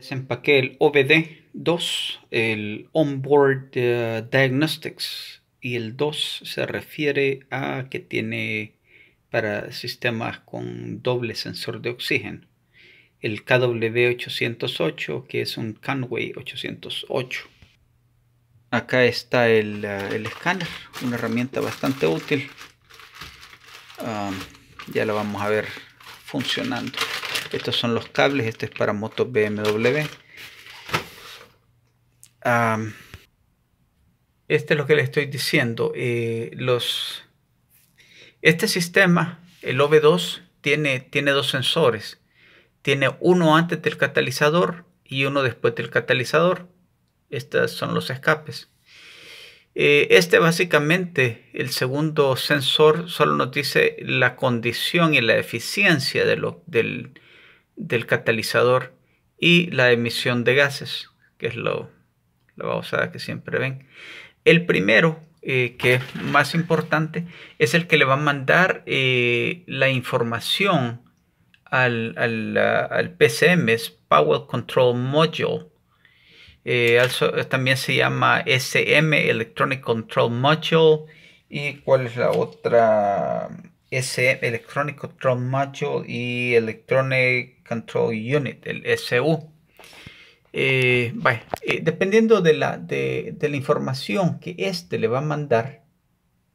desempaqué el OBD2, el Onboard eh, Diagnostics, y el 2 se refiere a que tiene para sistemas con doble sensor de oxígeno. El KW808, que es un Canway 808. Acá está eh, el, escáner, una herramienta bastante útil. Ah, ya la vamos a ver funcionando. Estos son los cables, este es para motos BMW. este es lo que le estoy diciendo. Eh, los, este sistema, el OB2, tiene, tiene dos sensores. Tiene uno antes del catalizador y uno después del catalizador. Estos son los escapes. Eh, este básicamente, el segundo sensor, solo nos dice la condición y la eficiencia de lo, del, del catalizador y la emisión de gases, que es lo, que siempre ven. El primero, eh, que es más importante, es el que le va a mandar eh, la información al, al, PCM, es Power Control Module. Eh, también se llama SM, Electronic Control Module. ¿Y cuál es la otra? s e Electronic Control Module y Electronic Control Unit, el SU. Eh, eh, dependiendo de la, de, la, información que este le va a mandar,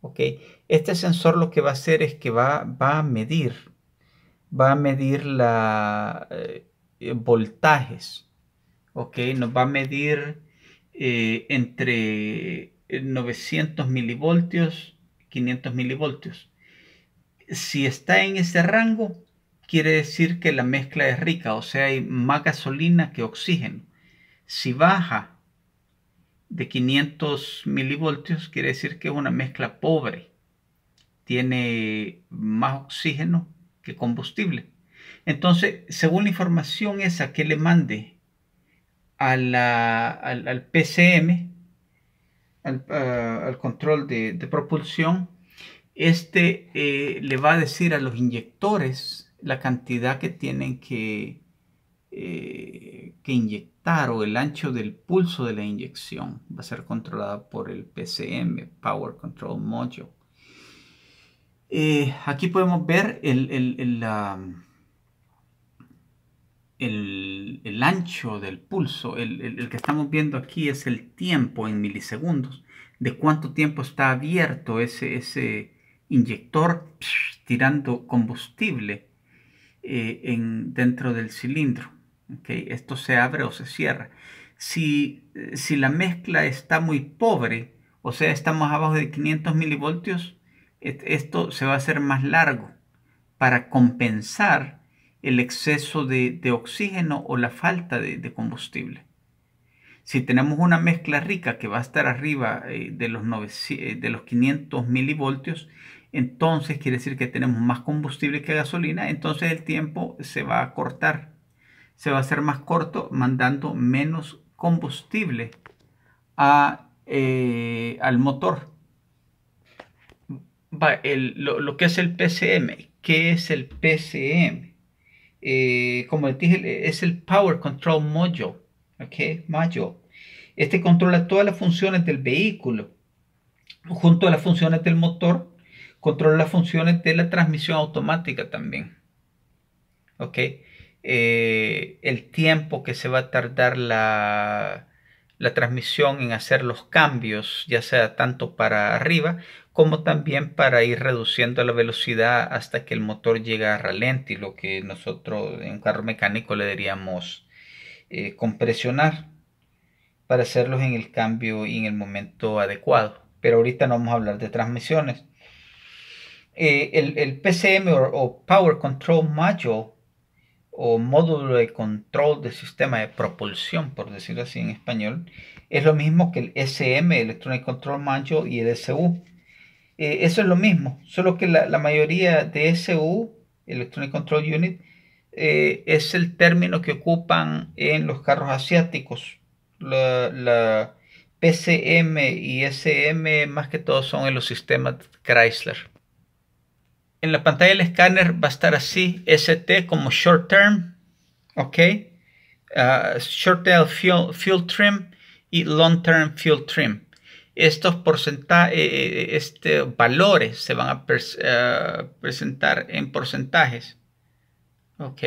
okay, este sensor lo que va a hacer es que va, va a medir, va a medir la eh, voltajes, okay, nos va a medir entre 900 milivoltios, 500 milivoltios si está en ese rango, quiere decir que la mezcla es rica, o sea, hay más gasolina que oxígeno. Si baja de 500 milivoltios, quiere decir que una mezcla pobre. Tiene más oxígeno que combustible. Entonces, según la información esa que le mande al, PCM, al, control de propulsión, este eh, le va a decir a los inyectores la cantidad que tienen que, eh, que inyectar o el ancho del pulso de la inyección. Va a ser controlada por el PCM, Power Control Module. Eh, aquí podemos ver el, el, ancho del pulso. el que estamos viendo aquí es el tiempo en milisegundos de cuánto tiempo está abierto ese, ese, inyector tirando combustible eh, en, dentro del cilindro. ¿okay? Esto se abre o se cierra. Si, eh, la mezcla está muy pobre, o sea, estamos abajo de 500 milivoltios, esto se va a hacer más largo para compensar el exceso de, oxígeno o la falta de, combustible. Si tenemos una mezcla rica que va a estar arriba eh, de los, de los 500 milivoltios, entonces quiere decir que tenemos más combustible que gasolina, entonces el tiempo se va a cortar, se va a hacer más corto mandando menos combustible eh, al motor. lo, que es el PCM, ¿qué es el PCM? Eh, como les dije, es el Power Control Module, Module. Este controla todas las funciones del vehículo junto a las funciones del motor Controla las funciones de la transmisión automática también. ¿Ok? Eh, el tiempo que se va a tardar la, transmisión en hacer los cambios, ya sea tanto para arriba como también para ir reduciendo la velocidad hasta que el motor llega a ralentí. lo que nosotros en un carro mecánico le diríamos eh, compresionar para hacerlos en el cambio y en el momento adecuado. Pero ahorita no vamos a hablar de transmisiones. Eh, el, PCM o, Power Control Module o módulo de control del sistema de propulsión, por decirlo así en español, es lo mismo que el SM, Electronic Control Module, y el SU. Eh, eso es lo mismo, solo que la, mayoría de SU, Electronic Control Unit, eh, es el término que ocupan en los carros asiáticos. La, la PCM y SM más que todo son en los sistemas Chrysler en la pantalla del escáner va a estar así, ST como short term, ok, ah, short term fuel, trim y long term fuel trim. Estos porcentajes, eh, eh, eh, este, valores se van a ah, presentar en porcentajes, ok.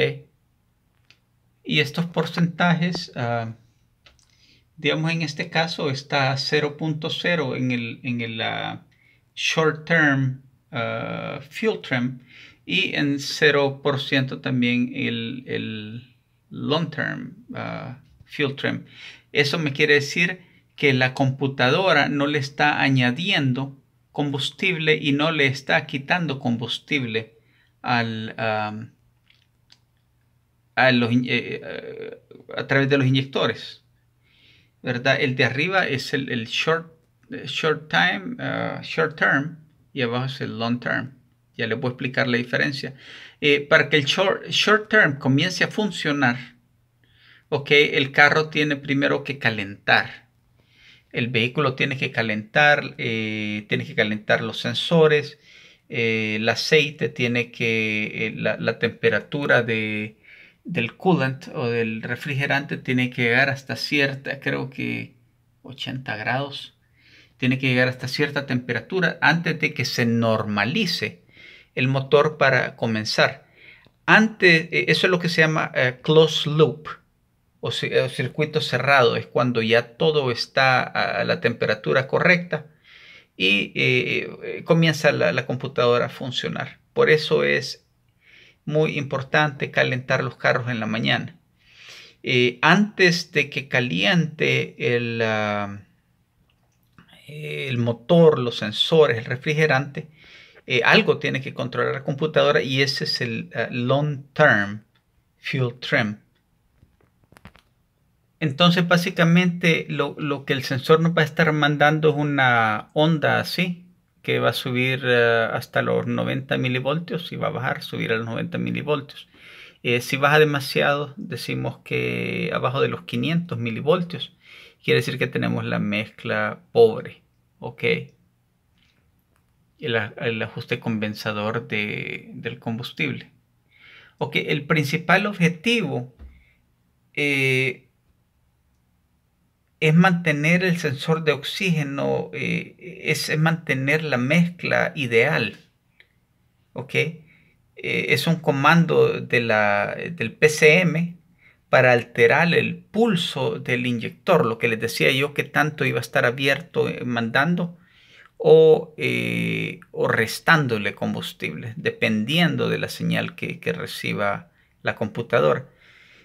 Y estos porcentajes, ah, digamos en este caso está 0.0 en el, en el short term Ah, fuel Trim y en 0% también el, Long Term ah, Fuel Trim. Eso me quiere decir que la computadora no le está añadiendo combustible y no le está quitando combustible al, a, eh, eh, a través de los inyectores. ¿verdad? El de arriba es el, short, eh, short time, ah, short term, y abajo es el long term. Ya les voy a explicar la diferencia. Eh, para que el short, short term comience a funcionar, okay, el carro tiene primero que calentar. El vehículo tiene que calentar, eh, tiene que calentar los sensores, eh, el aceite tiene que, la, la, temperatura de, del coolant o del refrigerante tiene que llegar hasta cierta, creo que 80 grados tiene que llegar hasta cierta temperatura antes de que se normalice el motor para comenzar. Antes, eh, eso es lo que se llama eh, closed loop o, eh, circuito cerrado, es cuando ya todo está a la temperatura correcta y comienza la, computadora a funcionar. Por eso es muy importante calentar los carros en la mañana. antes de que caliente el, ah, el motor, los sensores, el refrigerante, eh, algo tiene que controlar la computadora y ese es el eh, long term fuel trim. Entonces básicamente lo, que el sensor nos va a estar mandando es una onda así que va a subir eh, hasta los 90 milivoltios y va a bajar, subir a los 90 milivoltios. si baja demasiado, decimos que abajo de los 500 milivoltios quiere decir que tenemos la mezcla pobre, ¿ok? El, ajuste compensador del combustible. Ok, el principal objetivo eh, es mantener el sensor de oxígeno, eh, es, mantener la mezcla ideal, ¿ok? Eh, es un comando de la, del PCM para alterar el pulso del inyector, lo que les decía yo que tanto iba a estar abierto eh, mandando o, eh, o, restándole combustible, dependiendo de la señal que, reciba la computadora.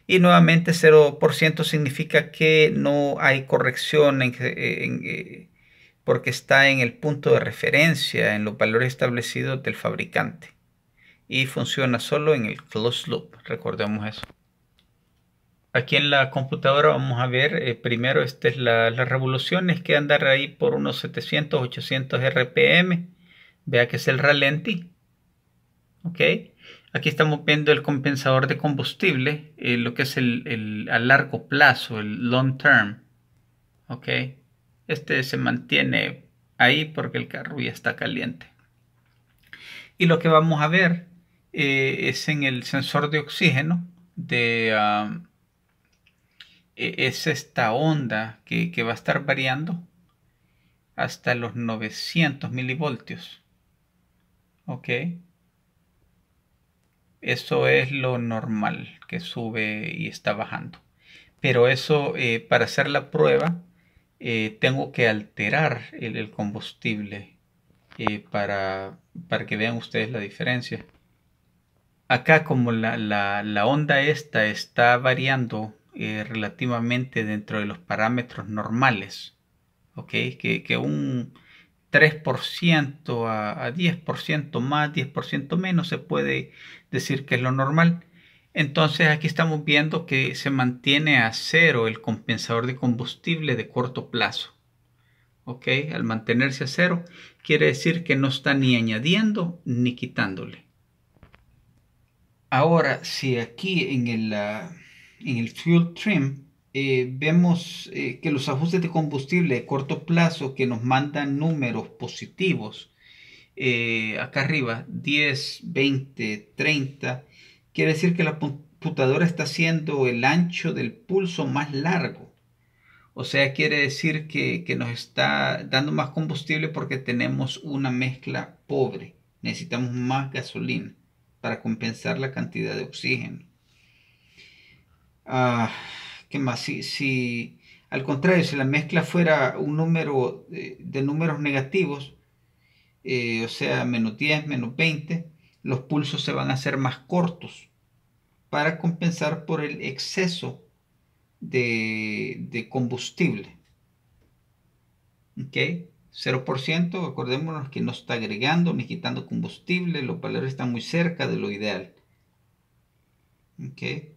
Y nuevamente 0% significa que no hay corrección eh, porque está en el punto de referencia, en los valores establecidos del fabricante. Y funciona solo en el closed loop, recordemos eso. Aquí en la computadora vamos a ver, eh, primero, esta es la, las revoluciones que andar ahí por unos 700, 800 RPM. Vea que es el ralenti. ¿Ok? Aquí estamos viendo el compensador de combustible, eh, lo que es el, a largo plazo, el long term. ¿Ok? Este se mantiene ahí porque el carro ya está caliente. Y lo que vamos a ver eh, es en el sensor de oxígeno de... Ah, e, es esta onda que, va a estar variando hasta los 900 milivoltios. ¿Ok? Eso es lo normal que sube y está bajando. Pero eso, eh, para hacer la prueba, eh, tengo que alterar el, combustible eh, para, que vean ustedes la diferencia. Acá como la, la onda esta está variando eh, relativamente dentro de los parámetros normales, ¿ok? Que, un 3% a, 10% más, 10% menos se puede decir que es lo normal. Entonces aquí estamos viendo que se mantiene a cero el compensador de combustible de corto plazo. ¿Ok? Al mantenerse a cero quiere decir que no está ni añadiendo ni quitándole. Ahora, si aquí en el... Ah, en el fuel trim, eh, vemos eh, que los ajustes de combustible de corto plazo que nos mandan números positivos, eh, acá arriba, 10, 20, 30, quiere decir que la computadora está haciendo el ancho del pulso más largo. O sea, quiere decir que nos está dando más combustible porque tenemos una mezcla pobre. Necesitamos más gasolina para compensar la cantidad de oxígeno. Ah, ¿Qué más? Si, si, al contrario, si la mezcla fuera un número eh, de, números negativos, eh, o sea, menos 10, menos 20, los pulsos se van a hacer más cortos para compensar por el exceso de, de combustible. ¿Ok? 0%, acordémonos que no está agregando ni quitando combustible, los valores están muy cerca de lo ideal. ¿Ok?